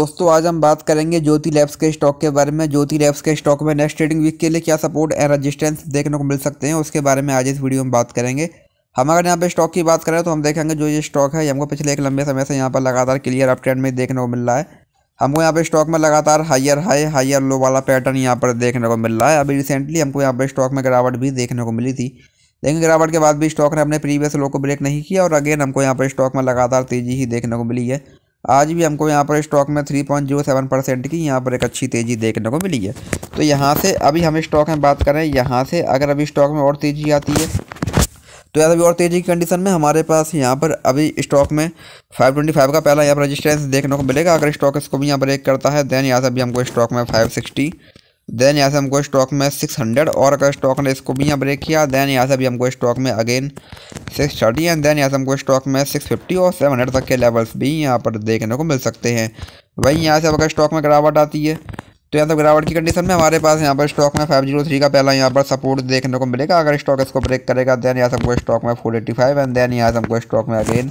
दोस्तों आज हम बात करेंगे ज्योति लैब्स के स्टॉक के बारे में ज्योति लैब्स के स्टॉक में नेक्स्ट ट्रेडिंग वीक के लिए क्या सपोर्ट एंड रेजिस्टेंस देखने को मिल सकते हैं उसके बारे में आज इस वीडियो में बात करेंगे हम अगर यहाँ पे स्टॉक की बात करें तो हम देखेंगे जो ये स्टॉक है हमको पिछले एक लंबे समय से यहाँ पर लगातार क्लियर अप ट्रेंड में देखने को मिल रहा है हमको यहाँ पे स्टॉक में लगातार हायर हाई हायर लो वाला पैटर्न यहाँ पर देखने को मिल रहा है अभी रिसेंटली हमको यहाँ पर स्टॉक में गिरावट भी देखने को मिली थी लेकिन गिरावट के बाद भी स्टॉक ने अपने प्रीवियस लो को ब्रेक नहीं किया और अगेन हमको यहाँ पर स्टॉक में लगातार तेज़ी ही देखने को मिली है आज भी हमको यहाँ पर स्टॉक में three point zero seven percent की यहाँ पर एक अच्छी तेज़ी देखने को मिली है तो यहाँ से अभी हम स्टॉक में बात करें यहाँ से अगर अभी स्टॉक में और तेज़ी आती है तो यार अभी और तेज़ी की कंडीशन में हमारे पास यहाँ पर अभी स्टॉक में 525 का पहला यहाँ पर रजिस्ट्रेंस देखने को मिलेगा अगर स्टॉक इसको भी यहाँ ब्रेक करता है देन यहाँ से अभी हमको स्टॉक में सिक्सटी देन यहाँ से हमको स्टॉक में सिक्स हंड्रेड और अगर स्टॉक ने इसको भी यहाँ ब्रेक किया देन यहाँ से भी हमको स्टॉक में again six thirty and then यहाँ से हमको स्टॉक में सिक्स फिफ्टी और सेवन हंड्रेड तक के लेवल्स भी यहाँ पर देखने को मिल सकते हैं वहीं यहाँ से अगर स्टॉक में गिरावट आती है तो यहाँ तो गिरावट की कंडीशन में हमारे पास यहाँ पर स्टॉक में फाइव जीरो थ्री का पहला यहाँ पर सपोर्ट देखने को मिलेगा अगर स्टॉक इसको ब्रेक करेगा देन यहाँ से हमको स्टॉक में four eighty five and then यहाँ से हमको स्टॉक में अगेन